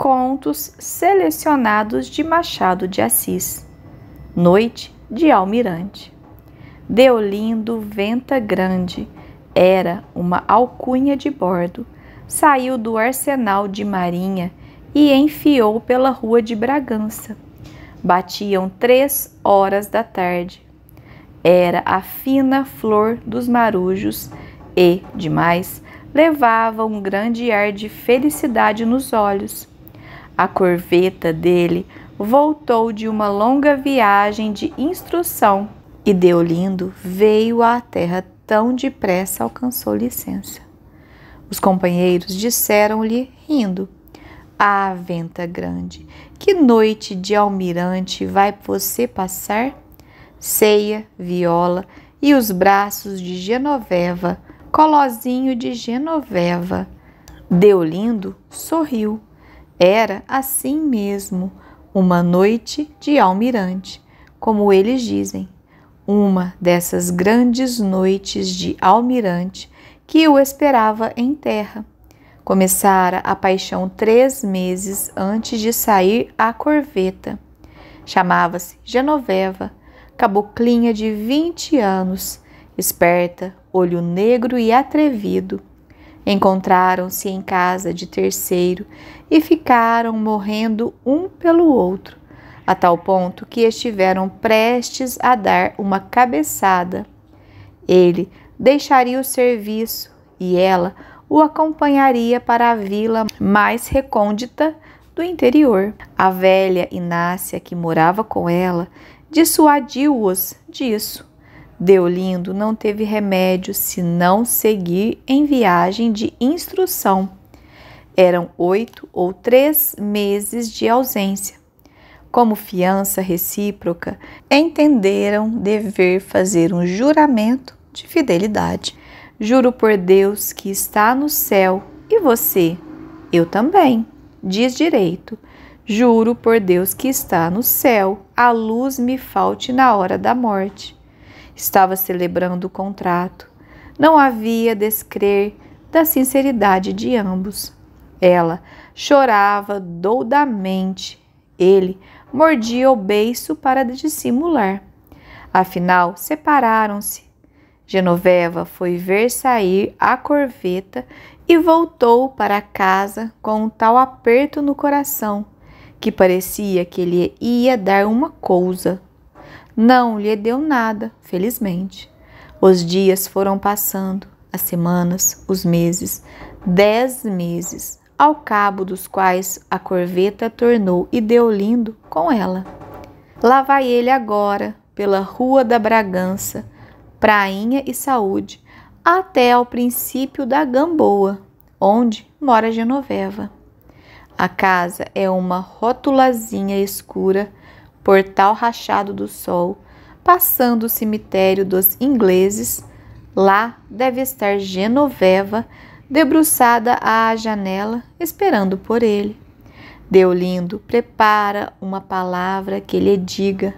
Contos selecionados de Machado de Assis. Noite de Almirante. Deolindo Venta Grande era uma alcunha de bordo. Saiu do arsenal de marinha e enfiou pela rua de Bragança. Batiam três horas da tarde. Era a fina flor dos marujos e, demais, levava um grande ar de felicidade nos olhos. A corveta dele voltou de uma longa viagem de instrução e Deolindo veio à terra tão depressa alcançou licença. Os companheiros disseram-lhe, rindo: Ah, venta grande, que noite de almirante vai você passar? Ceia, viola e os braços de Genoveva, colozinho de Genoveva. Deolindo sorriu era assim mesmo, uma noite de almirante, como eles dizem, uma dessas grandes noites de almirante que o esperava em terra. Começara a paixão três meses antes de sair à corveta. Chamava-se Genoveva, caboclinha de 20 anos, esperta, olho negro e atrevido. Encontraram-se em casa de terceiro e ficaram morrendo um pelo outro, a tal ponto que estiveram prestes a dar uma cabeçada. Ele deixaria o serviço e ela o acompanharia para a vila mais recôndita do interior. A velha Inácia, que morava com ela, dissuadiu-os disso. Deolindo não teve remédio senão seguir em viagem de instrução eram oito ou três meses de ausência. Como fiança recíproca, entenderam dever fazer um juramento de fidelidade. Juro por Deus que está no céu e você, eu também, diz direito. Juro por Deus que está no céu, a luz me falte na hora da morte. Estava celebrando o contrato. Não havia descrer da sinceridade de ambos. Ela chorava doudamente. Ele mordia o beiço para dissimular. Afinal, separaram-se. Genoveva foi ver sair a corveta e voltou para casa com um tal aperto no coração que parecia que ele ia dar uma coisa. Não lhe deu nada, felizmente. Os dias foram passando, as semanas, os meses, dez meses ao cabo dos quais a corveta tornou e deu lindo com ela. Lá vai ele agora, pela Rua da Bragança, Prainha e Saúde, até ao princípio da Gamboa, onde mora Genoveva. A casa é uma rotulazinha escura, portal rachado do sol, passando o cemitério dos ingleses. Lá deve estar Genoveva debruçada à janela, esperando por ele. Deolindo prepara uma palavra que lhe diga.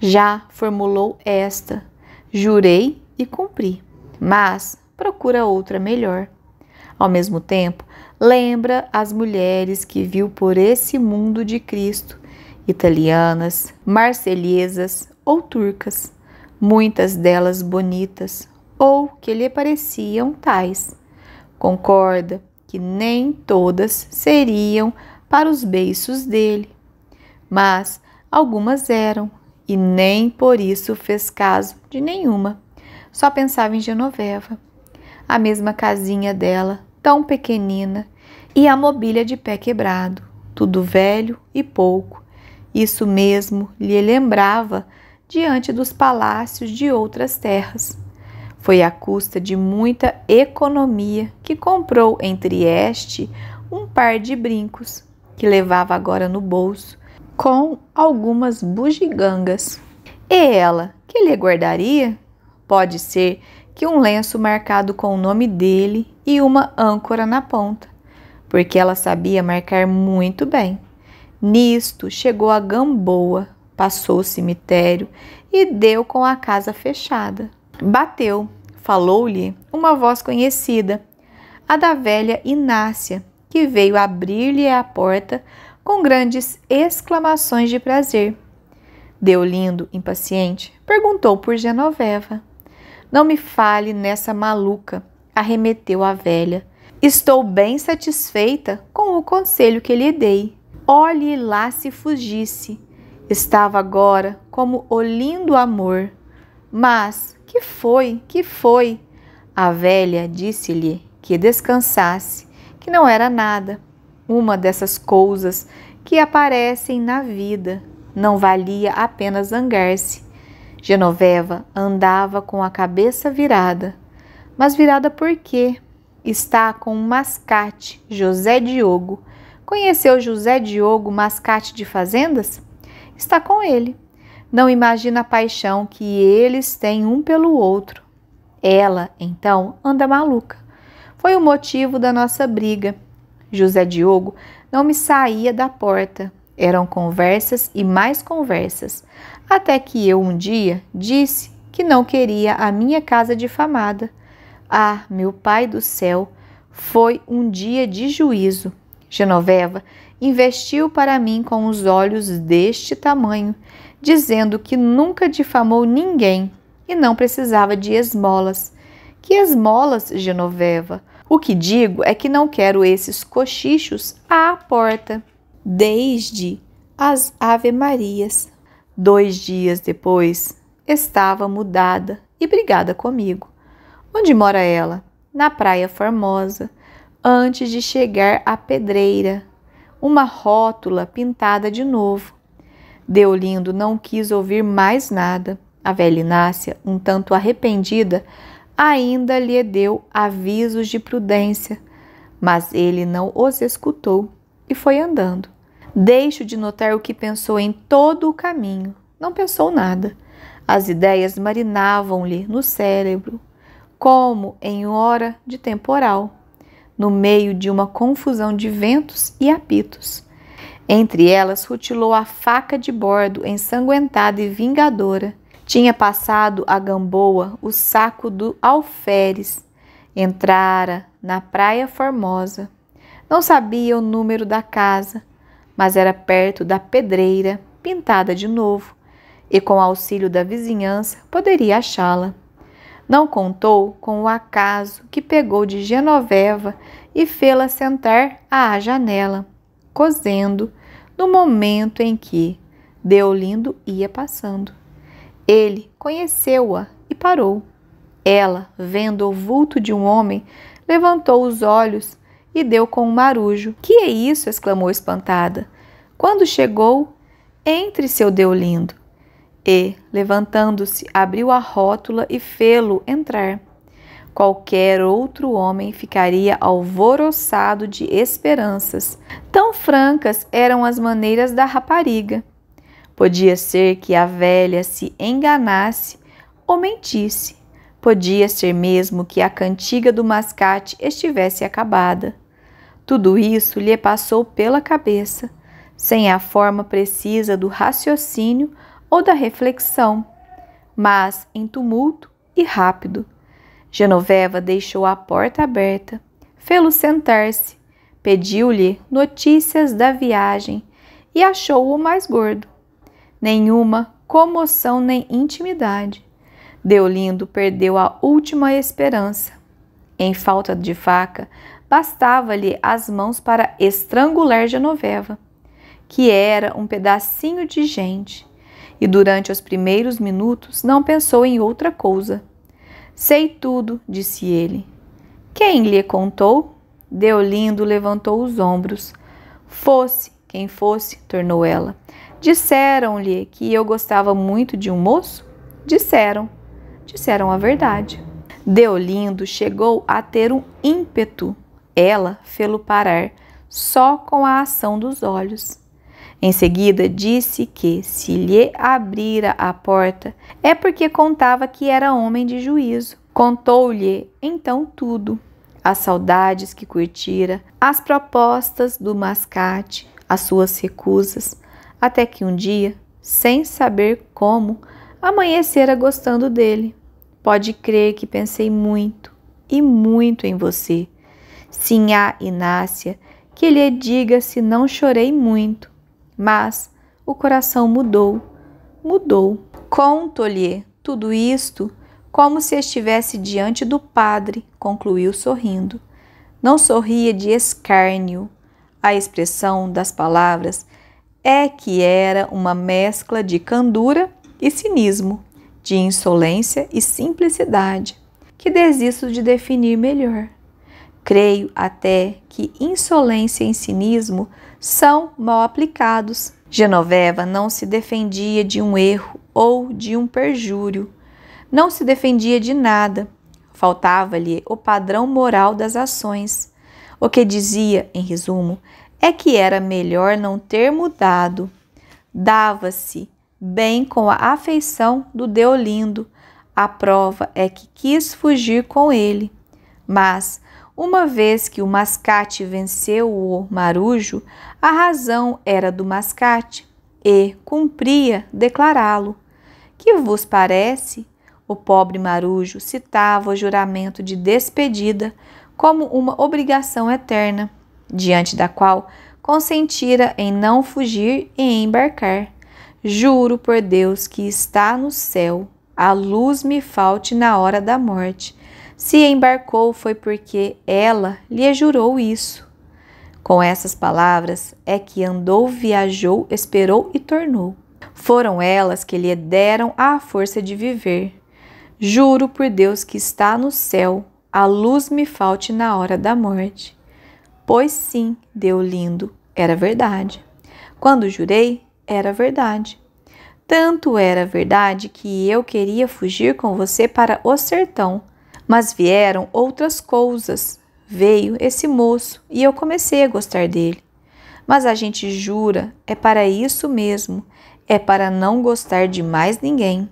Já formulou esta: jurei e cumpri, mas procura outra melhor. Ao mesmo tempo, lembra as mulheres que viu por esse mundo de Cristo, italianas, marselhesas ou turcas, muitas delas bonitas ou que lhe pareciam tais. Concorda que nem todas seriam para os beiços dele, mas algumas eram, e nem por isso fez caso de nenhuma. Só pensava em Genoveva, a mesma casinha dela, tão pequenina, e a mobília de pé quebrado, tudo velho e pouco. Isso mesmo lhe lembrava diante dos palácios de outras terras. Foi à custa de muita economia que comprou em Trieste um par de brincos que levava agora no bolso com algumas bugigangas. E ela, que lhe guardaria? Pode ser que um lenço marcado com o nome dele e uma âncora na ponta, porque ela sabia marcar muito bem. Nisto chegou a Gamboa, passou o cemitério e deu com a casa fechada, Bateu, falou-lhe uma voz conhecida, a da velha Inácia, que veio abrir-lhe a porta com grandes exclamações de prazer. Deolindo, impaciente, perguntou por Genoveva. Não me fale nessa maluca, arremeteu a velha. Estou bem satisfeita com o conselho que lhe dei. Olhe lá se fugisse. Estava agora como o lindo amor. Mas que foi? Que foi? A velha disse-lhe que descansasse, que não era nada, uma dessas coisas que aparecem na vida. Não valia apenas zangar-se. Genoveva andava com a cabeça virada. Mas virada por quê? Está com um mascate, José Diogo. Conheceu José Diogo, mascate de fazendas? Está com ele não imagina a paixão que eles têm um pelo outro. Ela, então, anda maluca. Foi o motivo da nossa briga. José Diogo não me saía da porta. Eram conversas e mais conversas, até que eu um dia disse que não queria a minha casa difamada. Ah, meu pai do céu, foi um dia de juízo. Genoveva investiu para mim com os olhos deste tamanho dizendo que nunca difamou ninguém e não precisava de esmolas. Que esmolas, Genoveva? O que digo é que não quero esses cochichos à porta. Desde as ave-marias. Dois dias depois, estava mudada e brigada comigo. Onde mora ela? Na Praia Formosa, antes de chegar à pedreira. Uma rótula pintada de novo. Deolindo não quis ouvir mais nada. A velha Inácia, um tanto arrependida, ainda lhe deu avisos de prudência, mas ele não os escutou e foi andando. Deixo de notar o que pensou em todo o caminho. Não pensou nada. As ideias marinavam-lhe no cérebro, como em hora de temporal, no meio de uma confusão de ventos e apitos. Entre elas, rutilou a faca de bordo ensanguentada e vingadora. Tinha passado a Gamboa o saco do alferes. Entrara na Praia Formosa. Não sabia o número da casa, mas era perto da pedreira, pintada de novo, e com auxílio da vizinhança poderia achá-la. Não contou com o acaso que pegou de Genoveva e fê-la sentar à janela cozendo no momento em que Deolindo ia passando. Ele conheceu-a e parou. Ela, vendo o vulto de um homem, levantou os olhos e deu com um marujo. Que é isso? exclamou espantada. Quando chegou, entre seu Deolindo. E, levantando-se, abriu a rótula e fê-lo entrar qualquer outro homem ficaria alvoroçado de esperanças. Tão francas eram as maneiras da rapariga. Podia ser que a velha se enganasse ou mentisse. Podia ser mesmo que a cantiga do mascate estivesse acabada. Tudo isso lhe passou pela cabeça, sem a forma precisa do raciocínio ou da reflexão, mas em tumulto e rápido Genoveva deixou a porta aberta, fê-lo sentar-se, pediu-lhe notícias da viagem e achou-o mais gordo. Nenhuma comoção nem intimidade. Deolindo perdeu a última esperança. Em falta de faca, bastava-lhe as mãos para estrangular Genoveva, que era um pedacinho de gente, e durante os primeiros minutos não pensou em outra coisa Sei tudo, disse ele. Quem lhe contou? Deolindo levantou os ombros. Fosse quem fosse, tornou ela. Disseram-lhe que eu gostava muito de um moço? Disseram. Disseram a verdade. Deolindo chegou a ter um ímpeto. Ela fê-lo parar só com a ação dos olhos. Em seguida, disse que, se lhe abrira a porta, é porque contava que era homem de juízo. Contou-lhe então tudo: as saudades que curtira, as propostas do mascate, as suas recusas, até que um dia, sem saber como, amanhecera gostando dele. Pode crer que pensei muito e muito em você. Sinhá Inácia, que lhe diga se não chorei muito. Mas o coração mudou, mudou. Conto-lhe tudo isto como se estivesse diante do padre, concluiu sorrindo. Não sorria de escárnio. A expressão das palavras é que era uma mescla de candura e cinismo, de insolência e simplicidade, que desisto de definir melhor. Creio até que insolência e cinismo são mal aplicados. Genoveva não se defendia de um erro ou de um perjúrio, não se defendia de nada. Faltava-lhe o padrão moral das ações. O que dizia, em resumo, é que era melhor não ter mudado. Dava-se bem com a afeição do Deolindo. A prova é que quis fugir com ele. Mas uma vez que o mascate venceu o marujo, a razão era do mascate e cumpria declará-lo. Que vos parece? O pobre marujo citava o juramento de despedida como uma obrigação eterna, diante da qual consentira em não fugir e embarcar. Juro por Deus que está no céu, a luz me falte na hora da morte se embarcou foi porque ela lhe jurou isso. Com essas palavras é que andou, viajou, esperou e tornou. Foram elas que lhe deram a força de viver. Juro por Deus que está no céu, a luz me falte na hora da morte. Pois sim, deu lindo, era verdade. Quando jurei, era verdade. Tanto era verdade que eu queria fugir com você para o sertão, mas vieram outras coisas. Veio esse moço e eu comecei a gostar dele. Mas a gente jura, é para isso mesmo, é para não gostar de mais ninguém.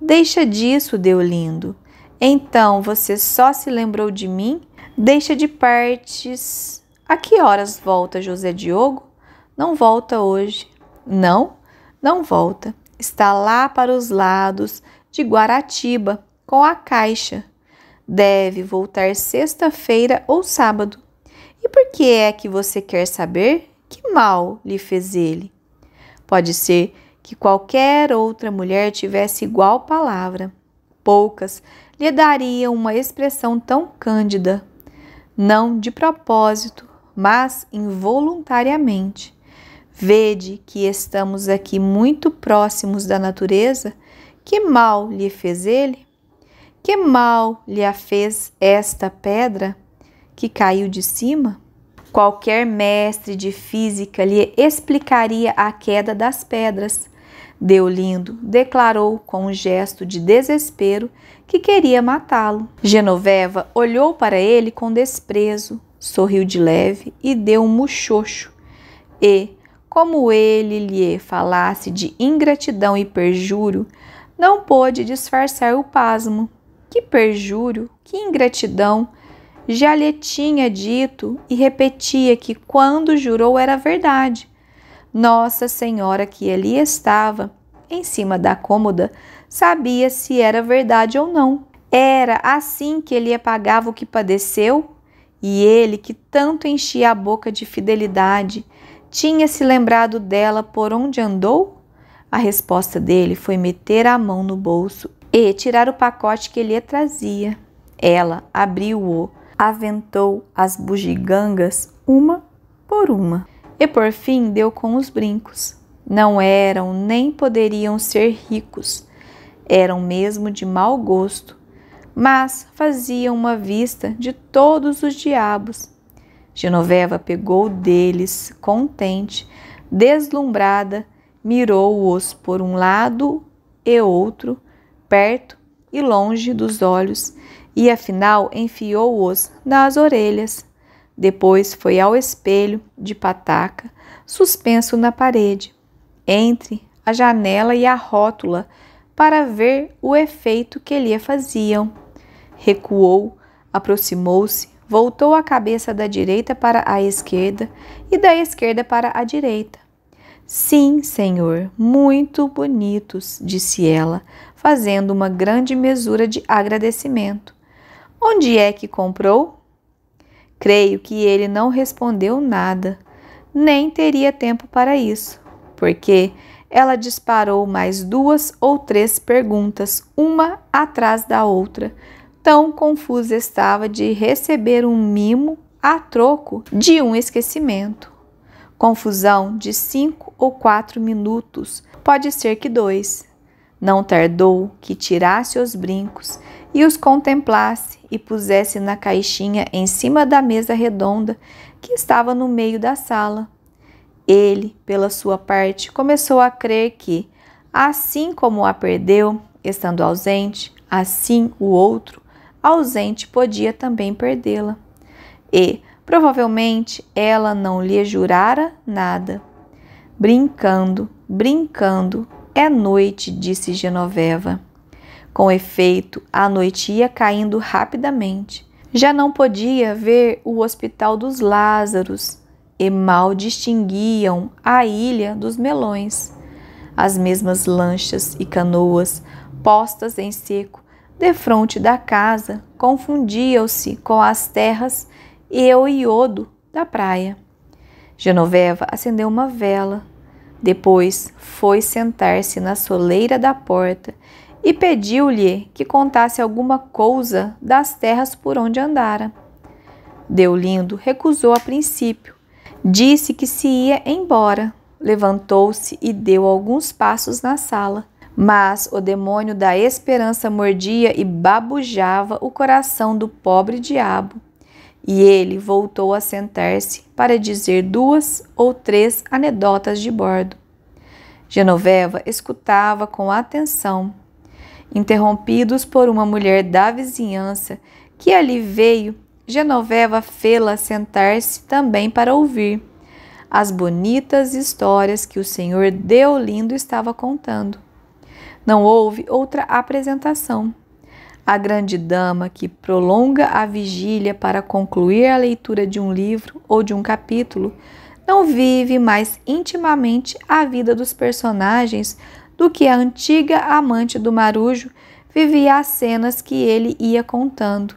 Deixa disso, deu lindo. Então você só se lembrou de mim? Deixa de partes. A que horas volta José Diogo? Não volta hoje. Não, não volta. Está lá para os lados de Guaratiba com a caixa deve voltar sexta-feira ou sábado. E por que é que você quer saber que mal lhe fez ele? Pode ser que qualquer outra mulher tivesse igual palavra. Poucas lhe dariam uma expressão tão cândida, não de propósito, mas involuntariamente. Vede que estamos aqui muito próximos da natureza. Que mal lhe fez ele? Que mal lhe a fez esta pedra que caiu de cima? Qualquer mestre de física lhe explicaria a queda das pedras. Deolindo declarou com um gesto de desespero que queria matá-lo. Genoveva olhou para ele com desprezo, sorriu de leve e deu um muxoxo. E, como ele lhe falasse de ingratidão e perjúrio, não pôde disfarçar o pasmo que perjúrio, que ingratidão! Já lhe tinha dito e repetia que quando jurou era verdade. Nossa Senhora, que ali estava, em cima da cômoda, sabia se era verdade ou não. Era assim que ele apagava o que padeceu? E ele, que tanto enchia a boca de fidelidade, tinha se lembrado dela por onde andou? A resposta dele foi meter a mão no bolso e tirar o pacote que lhe trazia. Ela abriu-o, aventou as bugigangas uma por uma e por fim deu com os brincos. Não eram nem poderiam ser ricos, eram mesmo de mau gosto, mas faziam uma vista de todos os diabos. Genoveva pegou deles, contente, deslumbrada, mirou-os por um lado e outro perto e longe dos olhos, e afinal enfiou-os nas orelhas. Depois foi ao espelho de pataca, suspenso na parede, entre a janela e a rótula, para ver o efeito que lhe faziam. Recuou, aproximou-se, voltou a cabeça da direita para a esquerda e da esquerda para a direita. Sim, senhor, muito bonitos, disse ela, fazendo uma grande mesura de agradecimento. Onde é que comprou? Creio que ele não respondeu nada, nem teria tempo para isso, porque ela disparou mais duas ou três perguntas, uma atrás da outra. Tão confusa estava de receber um mimo a troco de um esquecimento. Confusão de cinco ou quatro minutos, pode ser que dois, não tardou que tirasse os brincos e os contemplasse e pusesse na caixinha em cima da mesa redonda que estava no meio da sala. Ele, pela sua parte, começou a crer que, assim como a perdeu, estando ausente, assim o outro, ausente, podia também perdê-la. E, provavelmente, ela não lhe jurara nada. Brincando, brincando, é noite, disse Genoveva. Com efeito, a noite ia caindo rapidamente. Já não podia ver o Hospital dos Lázaros e mal distinguiam a Ilha dos Melões. As mesmas lanchas e canoas, postas em seco, defronte da casa, confundiam-se com as terras e o iodo da praia. Genoveva acendeu uma vela, depois foi sentar-se na soleira da porta e pediu-lhe que contasse alguma coisa das terras por onde andara. Deolindo recusou a princípio. Disse que se ia embora. Levantou-se e deu alguns passos na sala. Mas o demônio da esperança mordia e babujava o coração do pobre diabo. E ele voltou a sentar-se para dizer duas ou três anedotas de bordo. Genoveva escutava com atenção, interrompidos por uma mulher da vizinhança que ali veio. Genoveva fê-la sentar-se também para ouvir as bonitas histórias que o senhor Deolindo estava contando. Não houve outra apresentação a grande dama que prolonga a vigília para concluir a leitura de um livro ou de um capítulo não vive mais intimamente a vida dos personagens do que a antiga amante do marujo vivia as cenas que ele ia contando.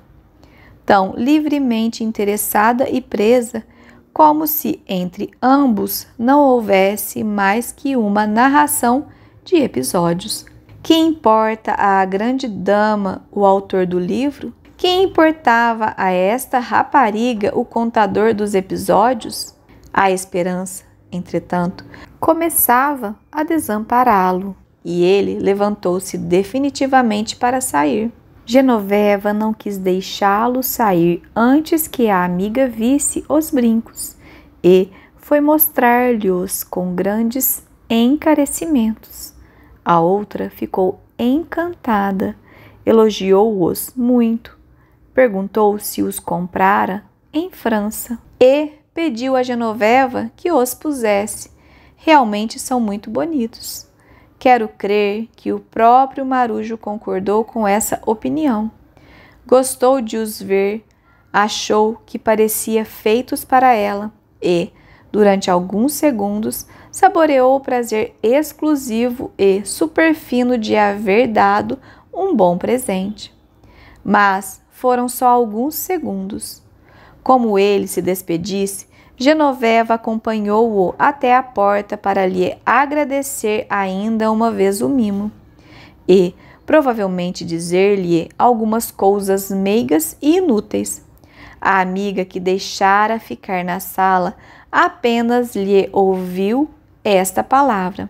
Tão livremente interessada e presa, como se entre ambos não houvesse mais que uma narração de episódios que importa à grande dama, o autor do livro? Que importava a esta rapariga, o contador dos episódios? A esperança, entretanto, começava a desampará-lo e ele levantou-se definitivamente para sair. Genoveva não quis deixá-lo sair antes que a amiga visse os brincos e foi mostrar-lhe-os com grandes encarecimentos. A outra ficou encantada, elogiou-os muito, perguntou se os comprara em França e pediu a Genoveva que os pusesse. Realmente são muito bonitos. Quero crer que o próprio Marujo concordou com essa opinião. Gostou de os ver, achou que parecia feitos para ela e, durante alguns segundos, saboreou o prazer exclusivo e superfino de haver dado um bom presente. Mas foram só alguns segundos. Como ele se despedisse, Genoveva acompanhou-o até a porta para lhe agradecer ainda uma vez o mimo e provavelmente dizer-lhe algumas coisas meigas e inúteis. A amiga que deixara ficar na sala apenas lhe ouviu esta palavra.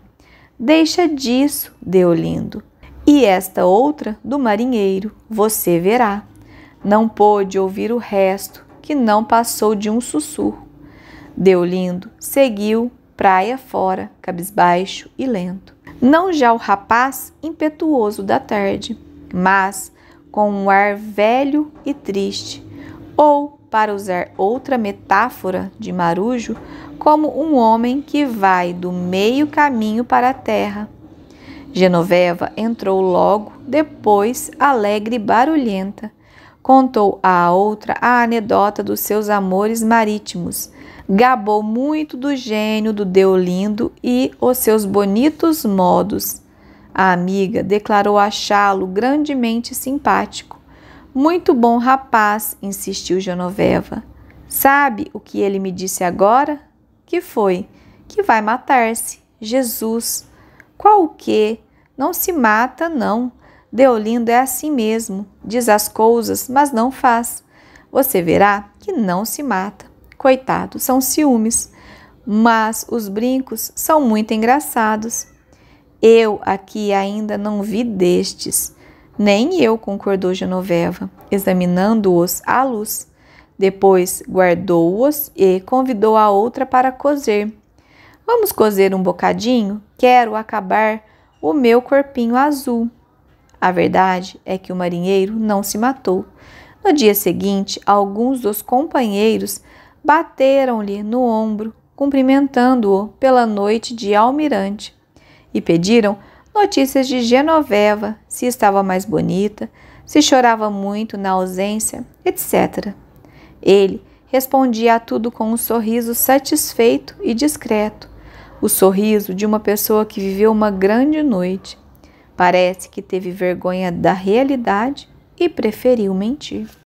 Deixa disso, Deolindo. E esta outra do marinheiro, você verá. Não pôde ouvir o resto, que não passou de um sussurro. Deolindo seguiu praia fora, cabisbaixo e lento. Não já o rapaz impetuoso da tarde, mas com um ar velho e triste, ou para usar outra metáfora de Marujo, como um homem que vai do meio caminho para a terra. Genoveva entrou logo depois, alegre e barulhenta. Contou à outra a anedota dos seus amores marítimos. Gabou muito do gênio do Deolindo e os seus bonitos modos. A amiga declarou achá-lo grandemente simpático muito bom rapaz, insistiu Genoveva. Sabe o que ele me disse agora? Que foi? Que vai matar-se. Jesus. Qual o quê? Não se mata, não. Deolindo é assim mesmo. Diz as coisas, mas não faz. Você verá que não se mata. Coitado, são ciúmes. Mas os brincos são muito engraçados. Eu aqui ainda não vi destes. Nem eu, concordou Genoveva, examinando-os à luz. Depois guardou-os e convidou a outra para cozer. Vamos cozer um bocadinho? Quero acabar o meu corpinho azul. A verdade é que o marinheiro não se matou. No dia seguinte, alguns dos companheiros bateram-lhe no ombro, cumprimentando-o pela noite de almirante, e pediram notícias de Genoveva, se estava mais bonita, se chorava muito na ausência, etc. Ele respondia a tudo com um sorriso satisfeito e discreto, o sorriso de uma pessoa que viveu uma grande noite. Parece que teve vergonha da realidade e preferiu mentir.